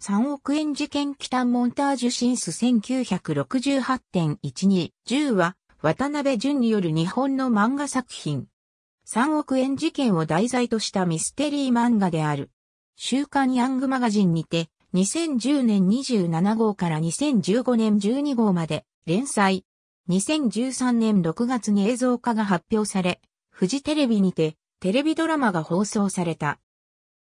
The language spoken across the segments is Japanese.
3億円事件北モンタージュシンス1968.12。10は、渡辺淳による日本の漫画作品。3億円事件を題材としたミステリー漫画である。週刊ヤングマガジンにて、2010年27号から2015年12号まで連載。2013年6月に映像化が発表され、フジテレビにてテレビドラマが放送された。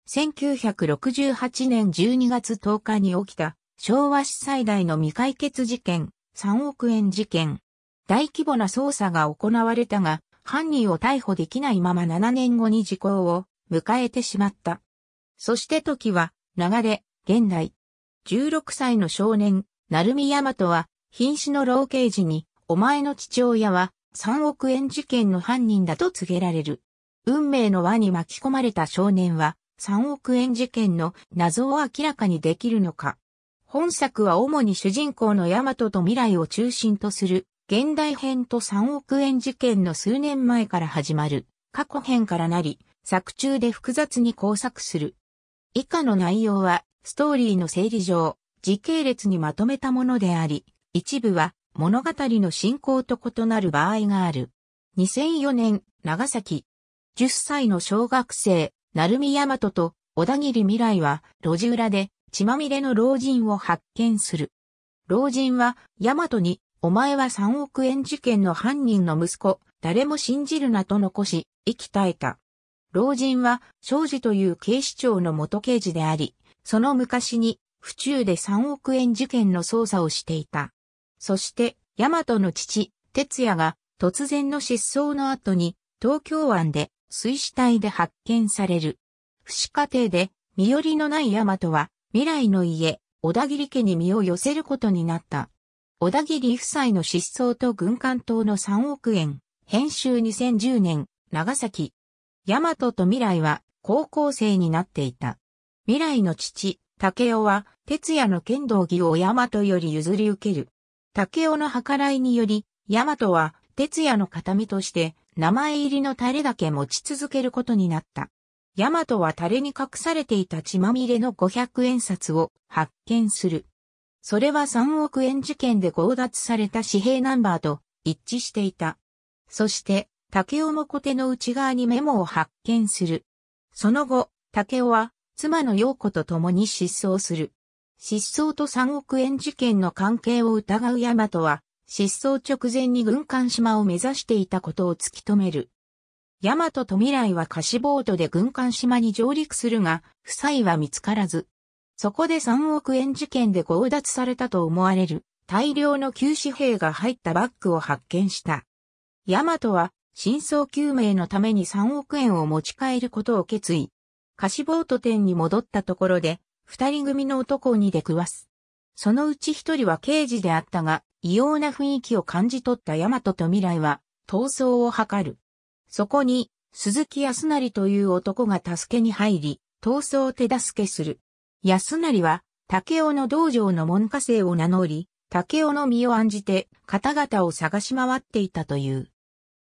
1968年12月10日に起きた昭和史最大の未解決事件3億円事件。大規模な捜査が行われたが犯人を逮捕できないまま7年後に時効を迎えてしまった。そして時は流れ、現代。16歳の少年、鳴海大和は、瀕死の老刑事に、お前の父親は3億円事件の犯人だと告げられる。運命の輪に巻き込まれた少年は、3億円事件の謎を明らかにできるのか。本作は主に主人公のヤマトと未来を中心とする現代編と3億円事件の数年前から始まる過去編からなり、作中で複雑に工作する。以下の内容はストーリーの整理上、時系列にまとめたものであり、一部は物語の進行と異なる場合がある。2004年、長崎。10歳の小学生、鳴海大和と小田切未来は路地裏で血まみれの老人を発見する。老人は大和にお前は3億円事件の犯人の息子、誰も信じるなと残し、息絶えた。老人は、庄司という警視庁の元刑事であり、その昔に、府中で3億円事件の捜査をしていた。そして、大和の父、哲也が、突然の失踪の後に、東京湾で、水死体で発見される。不死家庭で、身寄りのない大和は、未来の家、小田切家に身を寄せることになった。小田切夫妻の失踪と軍艦島の3億円、編集2010年、長崎。大和と未来は、高校生になっていた。未来の父、竹雄は、哲也の剣道着を大和より譲り受ける。竹雄の計らいにより、大和は、哲也の形見として、名前入りのタレだけ持ち続けることになった。ヤマトはタレに隠されていた血まみれの500円札を発見する。それは3億円事件で強奪された紙幣ナンバーと一致していた。そして、竹尾も小手の内側にメモを発見する。その後、竹尾は妻の陽子と共に失踪する。失踪と3億円事件の関係を疑うヤマトは、失踪直前に軍艦島を目指していたことを突き止める。大和と未来は貸しボートで軍艦島に上陸するが、夫妻は見つからず。そこで3億円事件で強奪されたと思われる大量の旧紙兵が入ったバッグを発見した。大和は真相究明のために3億円を持ち帰ることを決意。貸しボート店に戻ったところで、二人組の男に出くわす。そのうち一人は刑事であったが、異様な雰囲気を感じ取った大和と未来は、逃走を図る。そこに、鈴木康成という男が助けに入り、逃走を手助けする。康成は、竹雄の道場の門下生を名乗り、竹雄の身を案じて、方々を探し回っていたという。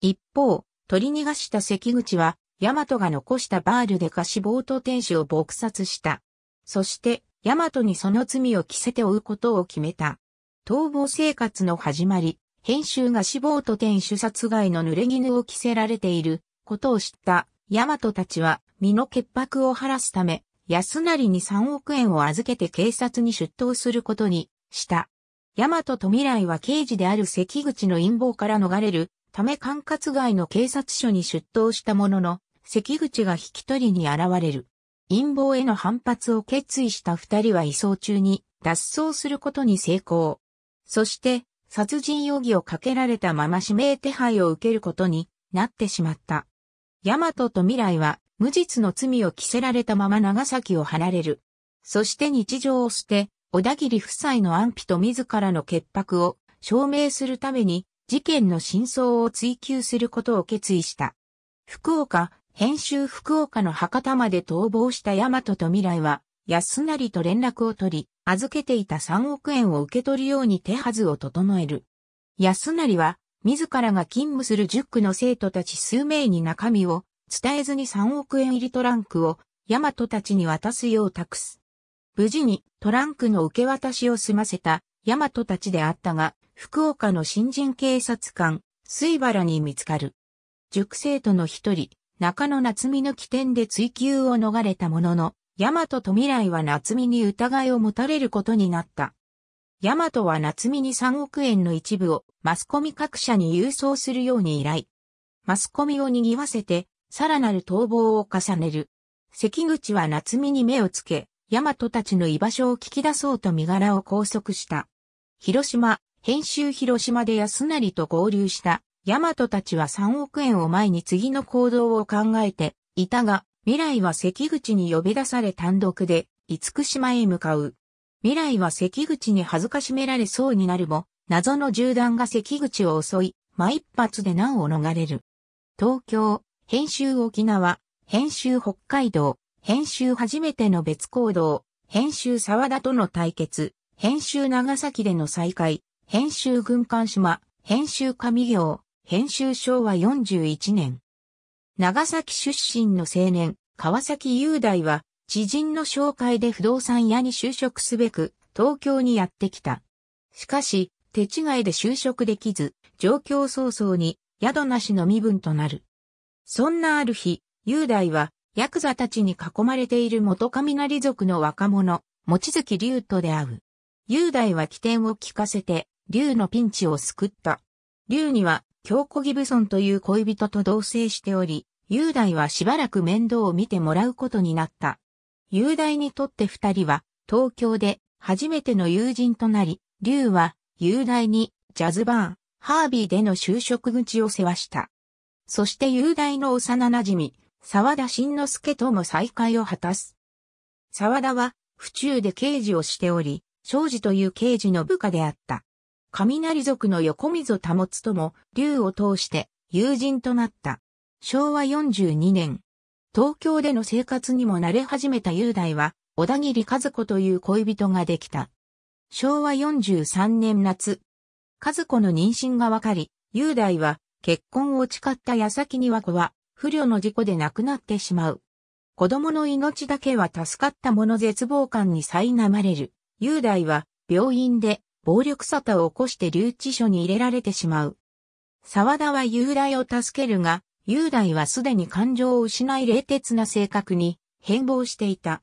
一方、取り逃がした関口は、大和が残したバールで貸しボート店主を撲殺した。そして、ヤマトにその罪を着せて追うことを決めた。逃亡生活の始まり、編集が死亡と天手。殺害の濡れ衣を着せられていることを知ったヤマトたちは身の潔白を晴らすため、安成に3億円を預けて警察に出頭することにした。ヤマトと未来は刑事である関口の陰謀から逃れるため管轄外の警察署に出頭したものの、関口が引き取りに現れる。陰謀への反発を決意した二人は移送中に脱走することに成功。そして、殺人容疑をかけられたまま指名手配を受けることになってしまった。ヤマトと未来は無実の罪を着せられたまま長崎を離れる。そして日常を捨て、小田切夫妻の安否と自らの潔白を証明するために事件の真相を追求することを決意した。福岡編集福岡の博多まで逃亡した大和と未来は、安成と連絡を取り、預けていた3億円を受け取るように手はずを整える。安成は、自らが勤務する塾の生徒たち数名に中身を、伝えずに3億円入りトランクを、大和たちに渡すよう託す。無事にトランクの受け渡しを済ませた大和たちであったが、福岡の新人警察官、水原に見つかる。塾生徒の一人、中野夏美の起点で追及を逃れたものの、大和と未来は夏美に疑いを持たれることになった。大和は夏美に3億円の一部をマスコミ各社に郵送するように依頼。マスコミを賑わせて、さらなる逃亡を重ねる。関口は夏美に目をつけ、大和たちの居場所を聞き出そうと身柄を拘束した。広島、編集広島で安成と合流したヤマトたちは3億円を前に次の行動を考えていたが、未来は関口に呼び出され単独で、五福島へ向かう。未来は関口に恥ずかしめられそうになるも、謎の銃弾が関口を襲い、毎一発で難を逃れる。東京、編集沖縄、編集北海道、編集初めての別行動、編集沢田との対決、編集長崎での再会、編集軍艦島、編集上行、編集昭和41年。長崎出身の青年、川崎雄大は、知人の紹介で不動産屋に就職すべく、東京にやってきた。しかし、手違いで就職できず、状況早々に、宿なしの身分となる。そんなある日、雄大は、ヤクザたちに囲まれている元雷族の若者、持月龍と出会う。雄大は起点を聞かせて、龍のピンチを救った。龍には京子ギブソンという恋人と同棲しており、雄大はしばらく面倒を見てもらうことになった。雄大にとって二人は、東京で初めての友人となり、龍は雄大にジャズバー、ハービーでの就職口を世話した。そして雄大の幼馴染、沢田慎之介とも再会を果たす。沢田は、府中で刑事をしており、庄司という刑事の部下であった。雷族の横溝保つとも、竜を通して友人となった。昭和42年、東京での生活にも慣れ始めた雄大は、小田切和子という恋人ができた。昭和43年夏、和子の妊娠がわかり、雄大は結婚を誓った矢先には子は不慮の事故で亡くなってしまう。子供の命だけは助かったもの絶望感に苛まれる。雄大は病院で暴力沙汰を起こして留置所に入れられてしまう。沢田は雄大を助けるが、雄大はすでに感情を失い冷徹な性格に変貌していた。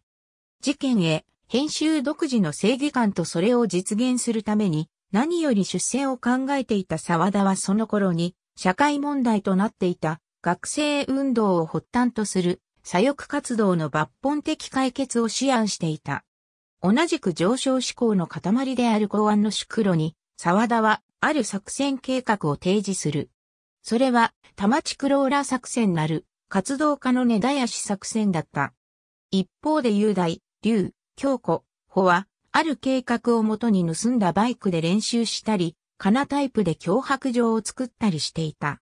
事件へ、編集独自の正義感とそれを実現するために、何より出世を考えていた沢田はその頃に、社会問題となっていた学生運動を発端とする左翼活動の抜本的解決を思案していた。同じく上昇志向の塊である公安の宿路に、沢田は、ある作戦計画を提示する。それは、玉地クローラ作戦なる、活動家の根田し作戦だった。一方で雄大、龍、京子、穂は、ある計画をもとに盗んだバイクで練習したり、金タイプで脅迫状を作ったりしていた。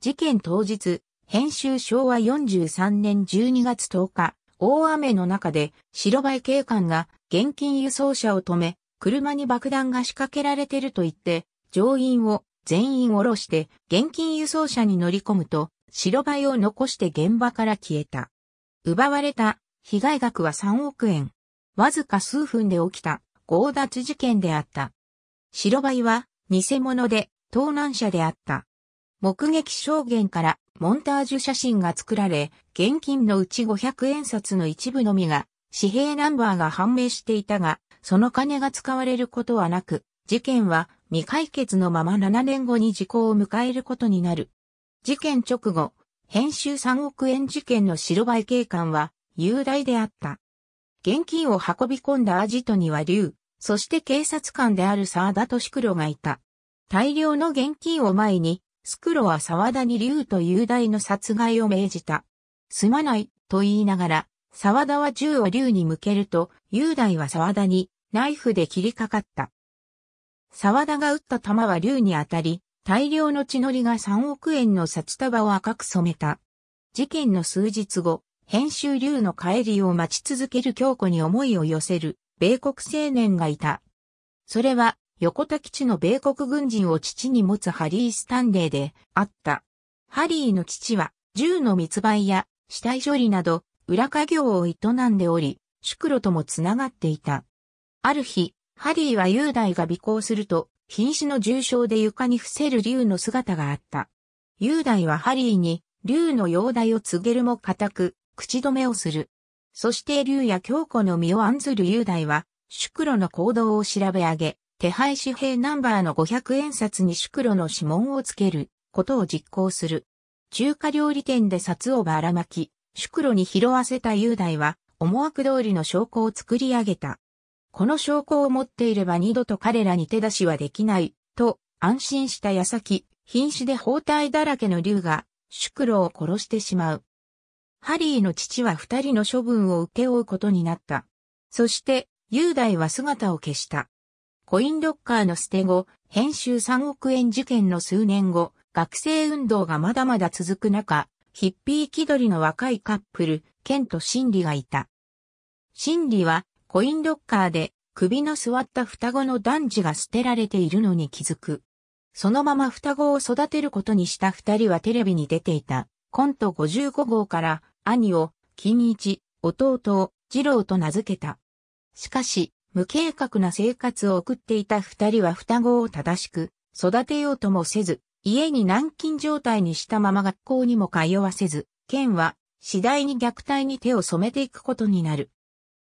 事件当日、編集昭和43年12月10日、大雨の中で白バイ警官が現金輸送車を止め、車に爆弾が仕掛けられてると言って、乗員を全員降ろして現金輸送車に乗り込むと、白バイを残して現場から消えた。奪われた被害額は3億円。わずか数分で起きた強奪事件であった。白バイは偽物で盗難車であった。目撃証言からモンタージュ写真が作られ、現金のうち500円札の一部のみが、紙幣ナンバーが判明していたが、その金が使われることはなく、事件は未解決のまま7年後に時効を迎えることになる。事件直後、編集3億円事件の白バイ警官は雄大であった。現金を運び込んだアジトには竜、そして警察官である沢田敏黒がいた。大量の現金を前にスクロは沢田に竜と雄大の殺害を命じた。すまない、と言いながら、沢田は銃を竜に向けると、雄大は沢田にナイフで切りかかった。沢田が撃った弾は竜に当たり、大量の血のりが3億円の札束を赤く染めた。事件の数日後、編集竜の帰りを待ち続ける京子に思いを寄せる、米国青年がいた。それは、横田基地の米国軍人を父に持つハリー・スタンレーであった。ハリーの父は銃の密売や死体処理など裏稼業を営んでおり、宿路ともつながっていた。ある日、ハリーは雄大が尾行すると、瀕死の重傷で床に伏せる竜の姿があった。雄大はハリーに竜の容体を告げるも固く、口止めをする。そして竜や京子の身を案ずる雄大は、宿路の行動を調べ上げ、手配紙幣ナンバーの500円札に宿路の指紋をつけることを実行する。中華料理店で札をばらまき、宿路に拾わせた雄大は思惑通りの証拠を作り上げた。この証拠を持っていれば二度と彼らに手出しはできない、と安心した矢先、瀕死で包帯だらけの竜が宿路を殺してしまう。ハリーの父は二人の処分を受け負うことになった。そして、雄大は姿を消した。コインロッカーの捨て後、編集3億円事件の数年後、学生運動がまだまだ続く中、ヒッピー気取りの若いカップル、ケンとシンリがいた。シンリは、コインロッカーで、首の座った双子の男児が捨てられているのに気づく。そのまま双子を育てることにした二人はテレビに出ていた。コント55号から、兄を、金一、弟を、二郎と名付けた。しかし、無計画な生活を送っていた二人は双子を正しく育てようともせず、家に軟禁状態にしたまま学校にも通わせず、ケンは次第に虐待に手を染めていくことになる。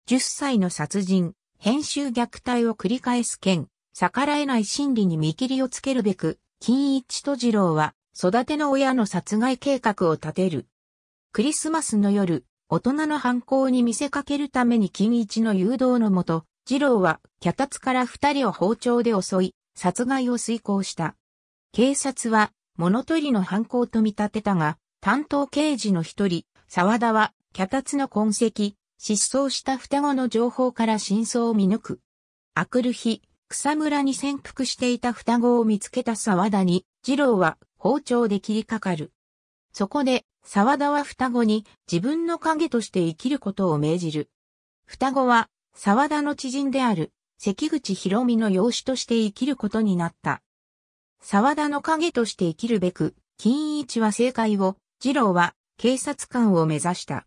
10歳の殺人、編集虐待を繰り返すケン、逆らえない心理に見切りをつけるべく、金一と次郎は育ての親の殺害計画を立てる。クリスマスの夜、大人の犯行に見せかけるために金一の誘導のもと、二郎は脚立から二人を包丁で襲い、殺害を遂行した。警察は物取りの犯行と見立てたが、担当刑事の一人、沢田は脚立の痕跡、失踪した双子の情報から真相を見抜く。明くる日、草むらに潜伏していた双子を見つけた沢田に、二郎は包丁で切りかかる。そこで、沢田は双子に自分の影として生きることを命じる。双子は沢田の知人である関口博美の養子として生きることになった。沢田の影として生きるべく、金一は正解を、二郎は警察官を目指した。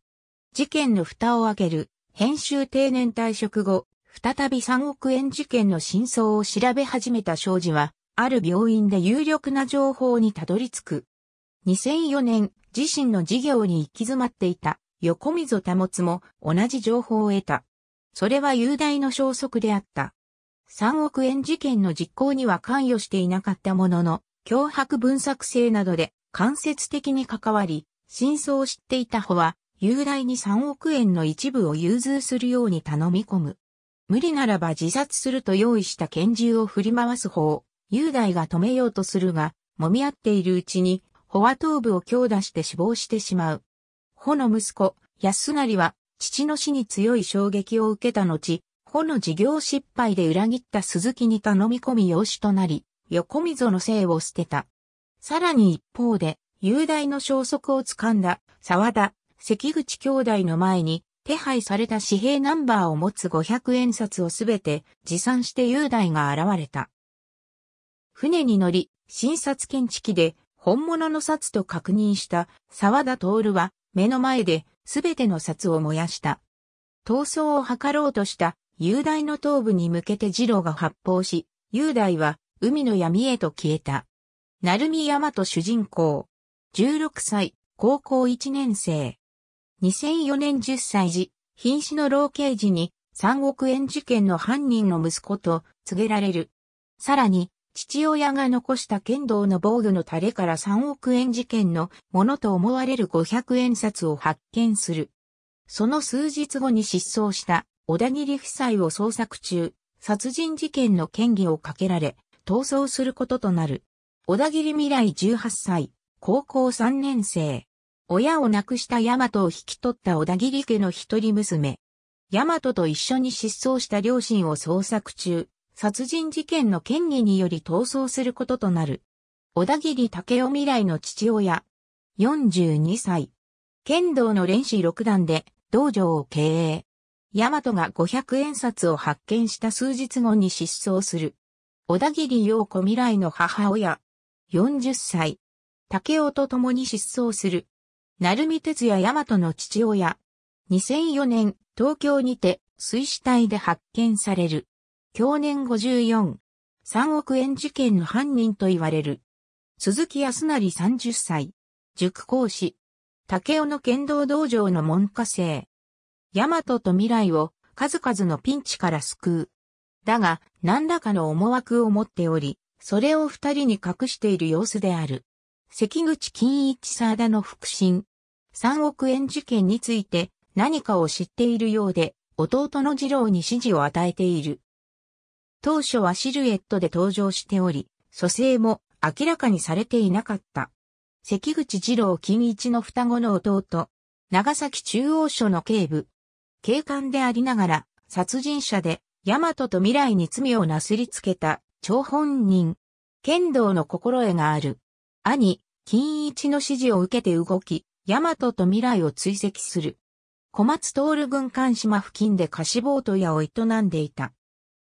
事件の蓋を開ける、編集定年退職後、再び3億円事件の真相を調べ始めた庄司は、ある病院で有力な情報にたどり着く。2004年、自身の事業に行き詰まっていた横溝保も同じ情報を得た。それは雄大の消息であった。3億円事件の実行には関与していなかったものの、脅迫文作性などで間接的に関わり、真相を知っていた保は、雄大に3億円の一部を融通するように頼み込む。無理ならば自殺すると用意した拳銃を振り回す方、雄大が止めようとするが、揉み合っているうちに、保は頭部を強打して死亡してしまう。保の息子、安成は父の死に強い衝撃を受けた後、保の事業失敗で裏切った鈴木に頼み込み養子となり、横溝の姓を捨てた。さらに一方で、雄大の消息をつかんだ沢田、関口兄弟の前に、手配された紙幣ナンバーを持つ500円札をすべて持参して雄大が現れた。船に乗り、診察検知器で本物の札と確認した沢田徹は目の前ですべての札を燃やした。闘争を図ろうとした雄大の頭部に向けて二郎が発砲し、雄大は海の闇へと消えた。鳴海大和主人公。16歳、高校1年生。2004年10歳時、瀕死の老刑事に3億円事件の犯人の息子と告げられる。さらに、父親が残した剣道の防御のタレから3億円事件のものと思われる500円札を発見する。その数日後に失踪した小田切夫妻を捜索中、殺人事件の嫌疑をかけられ、逃走することとなる。小田切未来18歳、高校3年生。親を亡くしたヤマトを引き取った小田切家の一人娘。ヤマトと一緒に失踪した両親を捜索中、殺人事件の権威により逃走することとなる。小田切武雄未来の父親。42歳。剣道の練習六段で道場を経営。大和が500円札を発見した数日後に失踪する。小田切陽子未来の母親。40歳。竹雄と共に失踪する。鳴海哲也大和の父親。2004年、東京にて、水死体で発見される。享年54、3億円事件の犯人と言われる。鈴木康成30歳、塾講師、竹尾の剣道道場の門下生。大和と未来を数々のピンチから救う。だが、何らかの思惑を持っており、それを二人に隠している様子である。関口金一沢田の腹心。3億円事件について何かを知っているようで、弟の二郎に指示を与えている。当初はシルエットで登場しており、蘇生も明らかにされていなかった。関口二郎金一の双子の弟、長崎中央署の警部、警官でありながら、殺人者で、大和と未来に罪をなすりつけた、張本人、剣道の心得がある。兄、金一の指示を受けて動き、大和と未来を追跡する。小松徹軍艦島付近で貸しボート屋を営んでいた。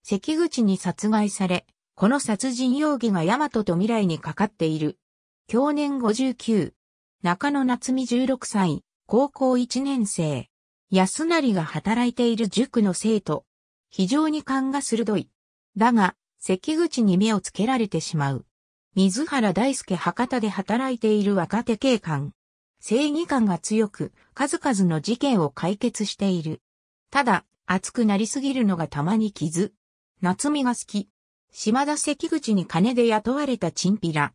関口に殺害され、この殺人容疑が大和と未来にかかっている。去年59。中野夏美16歳、高校1年生。安成が働いている塾の生徒。非常に勘が鋭い。だが、関口に目をつけられてしまう。水原大輔博多で働いている若手警官。正義感が強く、数々の事件を解決している。ただ、熱くなりすぎるのがたまに傷。夏美が好き。島田関口に金で雇われたチンピラ。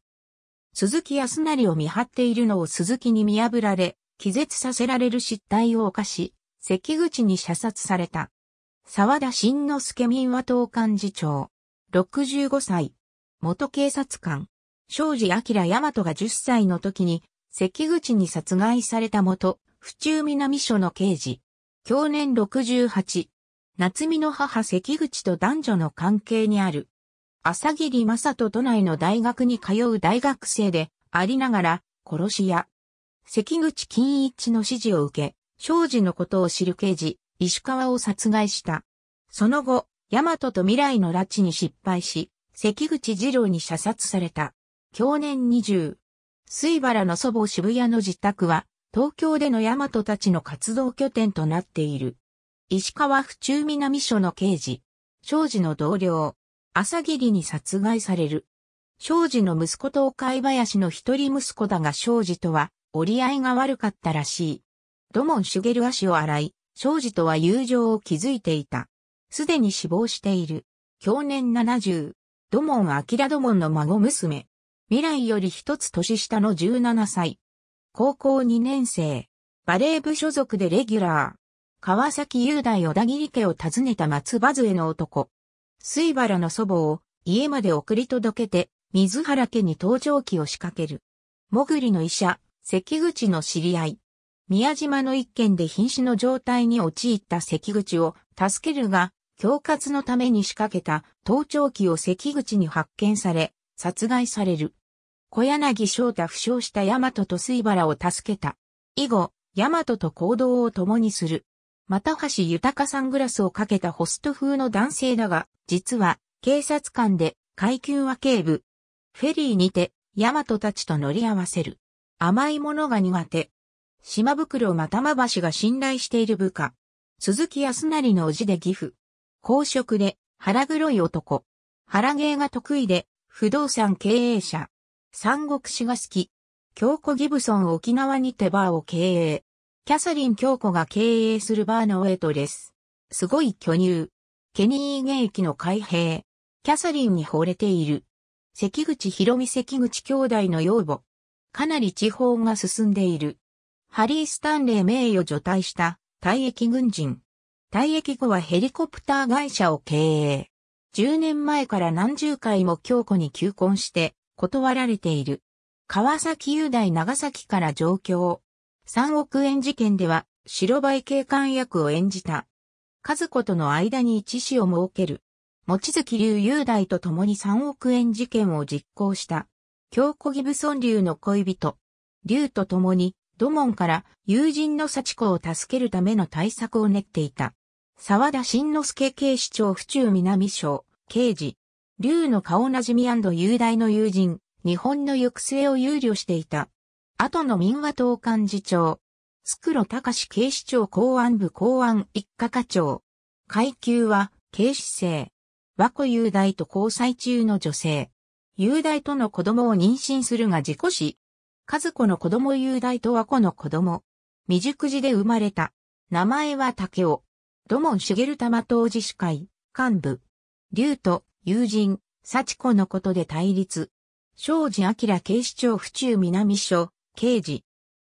鈴木康成を見張っているのを鈴木に見破られ、気絶させられる失態を犯し、関口に射殺された。沢田新之助民和党幹事長。65歳。元警察官。庄司明大和が10歳の時に、関口に殺害された元、府中南署の刑事。去年68。夏美の母関口と男女の関係にある。朝霧正人都内の大学に通う大学生でありながら、殺し屋。関口金一の指示を受け、庄司のことを知る刑事、石川を殺害した。その後、大和と未来の拉致に失敗し、関口二郎に射殺された。去年20。水原の祖母渋谷の自宅は、東京での大和たちの活動拠点となっている。石川府中南署の刑事、庄司の同僚、朝霧に殺害される。庄司の息子東海林の一人息子だが庄司とは折り合いが悪かったらしい。土門茂は足を洗い、庄司とは友情を築いていた。すでに死亡している。去年70。土門明土門の孫娘。未来より一つ年下の17歳。高校2年生。バレー部所属でレギュラー。川崎雄大小田切家を訪ねた松葉杖の男。水原の祖母を家まで送り届けて、水原家に登場機を仕掛ける。もぐりの医者、関口の知り合い。宮島の一件で瀕死の状態に陥った関口を助けるが、恐喝のために仕掛けた盗聴器を関口に発見され、殺害される。小柳翔太負傷した大和と水原を助けた。以後、大和と行動を共にする。又橋豊サングラスをかけたホスト風の男性だが、実は、警察官で、階級は警部。フェリーにて、ヤマトたちと乗り合わせる。甘いものが苦手。島袋又間橋が信頼している部下。鈴木康成の叔父で義父。公職で、腹黒い男。腹芸が得意で、不動産経営者。三国志が好き。京子ギブソン沖縄にてバーを経営。キャサリン京子が経営するバーのウェイトレス。すごい巨乳。ケニー現役の開閉。キャサリンに惚れている。関口博美関口兄弟の養母。かなり地方が進んでいる。ハリー・スタンレー名誉除隊した退役軍人。退役後はヘリコプター会社を経営。10年前から何十回も京子に求婚して断られている。川崎雄大長崎から上京。3億円事件では、白バイ警官役を演じた。和子との間に一子を設ける。望月流雄大と共に3億円事件を実行した。京子義武村ン流の恋人。流と共に、土門から友人の幸子を助けるための対策を練っていた。沢田慎之助警視庁府中南署、刑事。竜の顔なじみ雄大の友人、日本の行く末を憂慮していた。後の民和党幹事長、つくろ隆警視庁公安部公安一課課長。階級は、警視生。和子雄大と交際中の女性。雄大との子供を妊娠するが事故死。和子の子供雄大と和子の子供。未熟児で生まれた。名前は竹尾。土門茂玉当事司会、幹部。竜と、友人、幸子のことで対立。庄司明警視庁府中南署、刑事。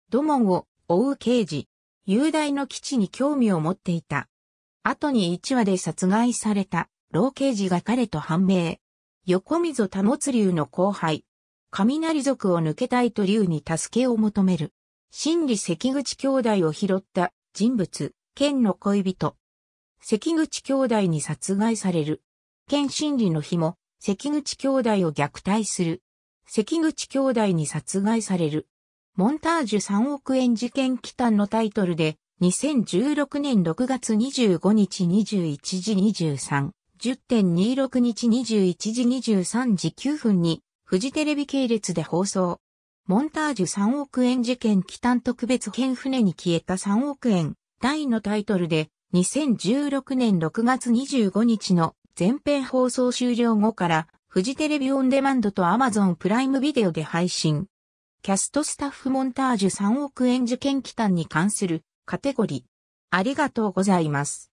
土門を追う刑事。雄大の基地に興味を持っていた。後に1話で殺害された、老刑事が彼と判明。横溝保つ流の後輩。雷族を抜けたいと竜に助けを求める。真理関口兄弟を拾った人物、剣の恋人。関口兄弟に殺害される。剣真理の日も、関口兄弟を虐待する。関口兄弟に殺害される。モンタージュ3億円事件期間のタイトルで、2016年6月25日21時23、10.26日21時23時9分に、フジテレビ系列で放送。モンタージュ3億円事件期間特別編船に消えた3億円、第のタイトルで、2016年6月25日の全編放送終了後から、フジテレビオンデマンドとアマゾンプライムビデオで配信。キャストスタッフモンタージュ3億円受験期間に関するカテゴリー。ありがとうございます。